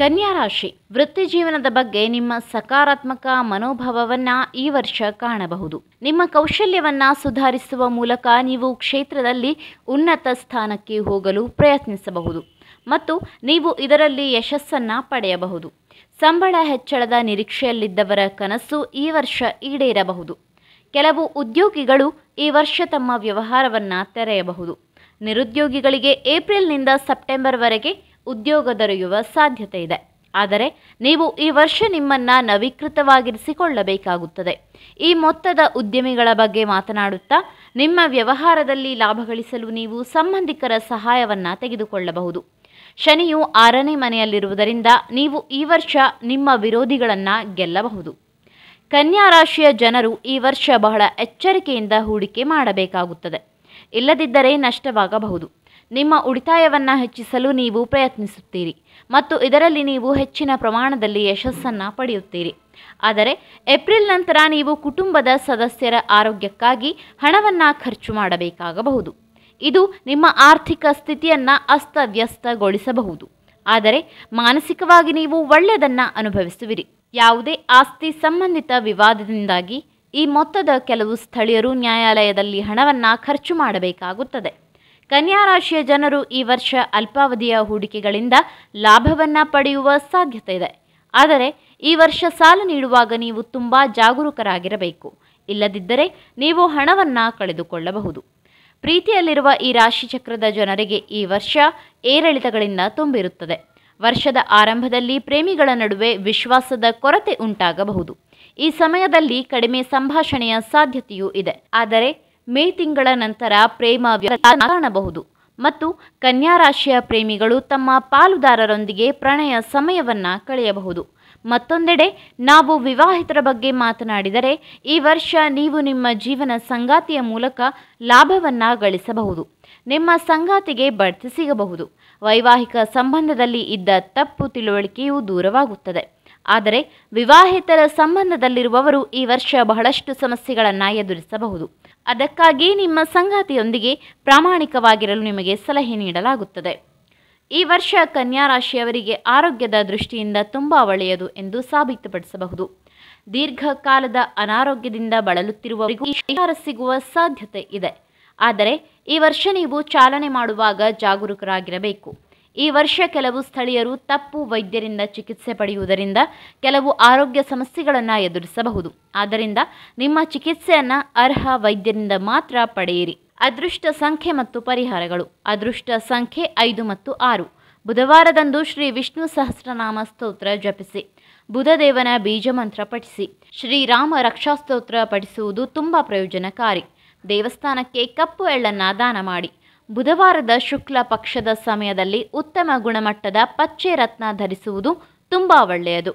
ಕನ್ಯಾ ರಾಶಿ ವೃತ್ತಿ ಜೀವನದ ಬಗ್ಗೆ ನಿಮ್ಮ ಸಕಾರಾತ್ಮಕ ಮನೋಭಾವವನ್ನು ಈ ವರ್ಷ ಕಾಣಬಹುದು ನಿಮ್ಮ ಕೌಶಲ್ಯವನ್ನು ಸುಧಾರಿಸುವ ಮೂಲಕ ನೀವು ಕ್ಷೇತ್ರದಲ್ಲಿ ಉನ್ನತ ಸ್ಥಾನಕ್ಕೆ ಹೋಗಲು ಪ್ರಯತ್ನಿಸಬಹುದು ಮತ್ತು ನೀವು ಇದರಲ್ಲಿ ಯಶಸ್ಸನ್ನು ಪಡೆಯಬಹುದು ಸಂಬಳ ಹೆಚ್ಚಳದ ನಿರೀಕ್ಷೆಯಲ್ಲಿದ್ದವರ ಕನಸು ಈ ವರ್ಷ ಈಡೇರಬಹುದು ಕೆಲವು ಉದ್ಯೋಗಿಗಳು ಈ ವರ್ಷ ತಮ್ಮ ವ್ಯವಹಾರವನ್ನು ತೆರೆಯಬಹುದು ನಿರುದ್ಯೋಗಿಗಳಿಗೆ ಏಪ್ರಿಲ್ನಿಂದ ಸೆಪ್ಟೆಂಬರ್ವರೆಗೆ ಉದ್ಯೋಗ ದೊರೆಯುವ ಸಾಧ್ಯತೆ ಇದೆ ಆದರೆ ನೀವು ಈ ವರ್ಷ ನಿಮ್ಮನ್ನು ನವೀಕೃತವಾಗಿರಿಸಿಕೊಳ್ಳಬೇಕಾಗುತ್ತದೆ ಈ ಮೊತ್ತದ ಉದ್ಯಮಿಗಳ ಬಗ್ಗೆ ಮಾತನಾಡುತ್ತಾ ನಿಮ್ಮ ವ್ಯವಹಾರದಲ್ಲಿ ಲಾಭ ಗಳಿಸಲು ನೀವು ಸಂಬಂಧಿಕರ ಸಹಾಯವನ್ನು ತೆಗೆದುಕೊಳ್ಳಬಹುದು ಶನಿಯು ಆರನೇ ಮನೆಯಲ್ಲಿರುವುದರಿಂದ ನೀವು ಈ ವರ್ಷ ನಿಮ್ಮ ವಿರೋಧಿಗಳನ್ನು ಗೆಲ್ಲಬಹುದು ಕನ್ಯಾ ರಾಶಿಯ ಜನರು ಈ ವರ್ಷ ಬಹಳ ಎಚ್ಚರಿಕೆಯಿಂದ ಹೂಡಿಕೆ ಮಾಡಬೇಕಾಗುತ್ತದೆ ಇಲ್ಲದಿದ್ದರೆ ನಷ್ಟವಾಗಬಹುದು ನಿಮ್ಮ ಉಳಿತಾಯವನ್ನು ಹೆಚ್ಚಿಸಲು ನೀವು ಪ್ರಯತ್ನಿಸುತ್ತೀರಿ ಮತ್ತು ಇದರಲ್ಲಿ ನೀವು ಹೆಚ್ಚಿನ ಪ್ರಮಾಣದಲ್ಲಿ ಯಶಸ್ಸನ್ನು ಪಡೆಯುತ್ತೀರಿ ಆದರೆ ಏಪ್ರಿಲ್ ನಂತರ ನೀವು ಕುಟುಂಬದ ಸದಸ್ಯರ ಆರೋಗ್ಯಕ್ಕಾಗಿ ಹಣವನ್ನು ಖರ್ಚು ಮಾಡಬೇಕಾಗಬಹುದು ಇದು ನಿಮ್ಮ ಆರ್ಥಿಕ ಸ್ಥಿತಿಯನ್ನು ಅಸ್ತವ್ಯಸ್ತಗೊಳಿಸಬಹುದು ಆದರೆ ಮಾನಸಿಕವಾಗಿ ನೀವು ಒಳ್ಳೆಯದನ್ನು ಅನುಭವಿಸುವಿರಿ ಯಾವುದೇ ಆಸ್ತಿ ಸಂಬಂಧಿತ ವಿವಾದದಿಂದಾಗಿ ಈ ಮೊತ್ತದ ಕೆಲವು ಸ್ಥಳೀಯರು ನ್ಯಾಯಾಲಯದಲ್ಲಿ ಹಣವನ್ನು ಖರ್ಚು ಮಾಡಬೇಕಾಗುತ್ತದೆ ಕನ್ಯಾ ರಾಶಿಯ ಜನರು ಈ ವರ್ಷ ಅಲ್ಪಾವಧಿಯ ಹೂಡಿಕೆಗಳಿಂದ ಲಾಭವನ್ನು ಪಡೆಯುವ ಸಾಧ್ಯತೆ ಇದೆ ಆದರೆ ಈ ವರ್ಷ ಸಾಲ ನೀಡುವಾಗ ನೀವು ತುಂಬ ಜಾಗರೂಕರಾಗಿರಬೇಕು ಇಲ್ಲದಿದ್ದರೆ ನೀವು ಹಣವನ್ನು ಕಳೆದುಕೊಳ್ಳಬಹುದು ಪ್ರೀತಿಯಲ್ಲಿರುವ ಈ ರಾಶಿ ಚಕ್ರದ ಜನರಿಗೆ ಈ ವರ್ಷ ಏರಿಳಿತಗಳಿಂದ ತುಂಬಿರುತ್ತದೆ ವರ್ಷದ ಆರಂಭದಲ್ಲಿ ಪ್ರೇಮಿಗಳ ನಡುವೆ ವಿಶ್ವಾಸದ ಕೊರತೆ ಉಂಟಾಗಬಹುದು ಈ ಸಮಯದಲ್ಲಿ ಕಡಿಮೆ ಸಂಭಾಷಣೆಯ ಸಾಧ್ಯತೆಯೂ ಇದೆ ಆದರೆ ಮೇ ತಿಂಗಳ ನಂತರ ಪ್ರೇಮ ಕಾಣಬಹುದು ಮತ್ತು ಕನ್ಯಾ ರಾಶಿಯ ಪ್ರೇಮಿಗಳು ತಮ್ಮ ಪಾಲುದಾರರೊಂದಿಗೆ ಪ್ರಣಯ ಸಮಯವನ್ನು ಕಳೆಯಬಹುದು ಮತ್ತೊಂದೆಡೆ ನಾವು ವಿವಾಹಿತರ ಬಗ್ಗೆ ಮಾತನಾಡಿದರೆ ಈ ವರ್ಷ ನೀವು ನಿಮ್ಮ ಜೀವನ ಸಂಗಾತಿಯ ಮೂಲಕ ಲಾಭವನ್ನು ಗಳಿಸಬಹುದು ನಿಮ್ಮ ಸಂಗಾತಿಗೆ ಬಡ್ತಿ ಸಿಗಬಹುದು ವೈವಾಹಿಕ ಸಂಬಂಧದಲ್ಲಿ ಇದ್ದ ತಪ್ಪು ತಿಳುವಳಿಕೆಯು ದೂರವಾಗುತ್ತದೆ ಆದರೆ ವಿವಾಹಿತರ ಸಂಬಂಧದಲ್ಲಿರುವವರು ಈ ವರ್ಷ ಬಹಳಷ್ಟು ಸಮಸ್ಯೆಗಳನ್ನು ಎದುರಿಸಬಹುದು ಅದಕ್ಕಾಗಿ ನಿಮ್ಮ ಸಂಗಾತಿಯೊಂದಿಗೆ ಪ್ರಾಮಾಣಿಕವಾಗಿರಲು ನಿಮಗೆ ಸಲಹೆ ನೀಡಲಾಗುತ್ತದೆ ಈ ವರ್ಷ ಕನ್ಯಾ ರಾಶಿಯವರಿಗೆ ಆರೋಗ್ಯದ ದೃಷ್ಟಿಯಿಂದ ತುಂಬ ಒಳ್ಳೆಯದು ಎಂದು ಸಾಬೀತುಪಡಿಸಬಹುದು ದೀರ್ಘಕಾಲದ ಅನಾರೋಗ್ಯದಿಂದ ಬಳಲುತ್ತಿರುವವರಿಗೂ ಪರಿಹಾರ ಸಿಗುವ ಸಾಧ್ಯತೆ ಇದೆ ಆದರೆ ಈ ವರ್ಷ ನೀವು ಚಾಲನೆ ಮಾಡುವಾಗ ಜಾಗರೂಕರಾಗಿರಬೇಕು ಈ ವರ್ಷ ಕೆಲವು ಸ್ಥಳೀಯರು ತಪ್ಪು ವೈದ್ಯರಿಂದ ಚಿಕಿತ್ಸೆ ಪಡೆಯುವುದರಿಂದ ಕೆಲವು ಆರೋಗ್ಯ ಸಮಸ್ಯೆಗಳನ್ನು ಎದುರಿಸಬಹುದು ಆದ್ದರಿಂದ ನಿಮ್ಮ ಚಿಕಿತ್ಸೆಯನ್ನು ಅರ್ಹ ವೈದ್ಯರಿಂದ ಮಾತ್ರ ಪಡೆಯಿರಿ ಅದೃಷ್ಟ ಸಂಖ್ಯೆ ಮತ್ತು ಪರಿಹಾರಗಳು ಅದೃಷ್ಟ ಸಂಖ್ಯೆ ಐದು ಮತ್ತು ಆರು ಬುಧವಾರದಂದು ಶ್ರೀ ವಿಷ್ಣು ಸಹಸ್ರನಾಮ ಸ್ತೋತ್ರ ಜಪಿಸಿ ಬುಧದೇವನ ಬೀಜ ಮಂತ್ರ ಪಠಿಸಿ ಶ್ರೀರಾಮ ರಕ್ಷಾಸ್ತೋತ್ರ ಪಠಿಸುವುದು ತುಂಬ ಪ್ರಯೋಜನಕಾರಿ ದೇವಸ್ಥಾನಕ್ಕೆ ಕಪ್ಪು ಎಳ್ಳನ್ನು ದಾನ ಮಾಡಿ ಬುಧವಾರದ ಶುಕ್ಲ ಪಕ್ಷದ ಸಮಯದಲ್ಲಿ ಉತ್ತಮ ಗುಣಮಟ್ಟದ ಪಚ್ಚೆ ರತ್ನ ಧರಿಸುವುದು ತುಂಬಾ ಒಳ್ಳೆಯದು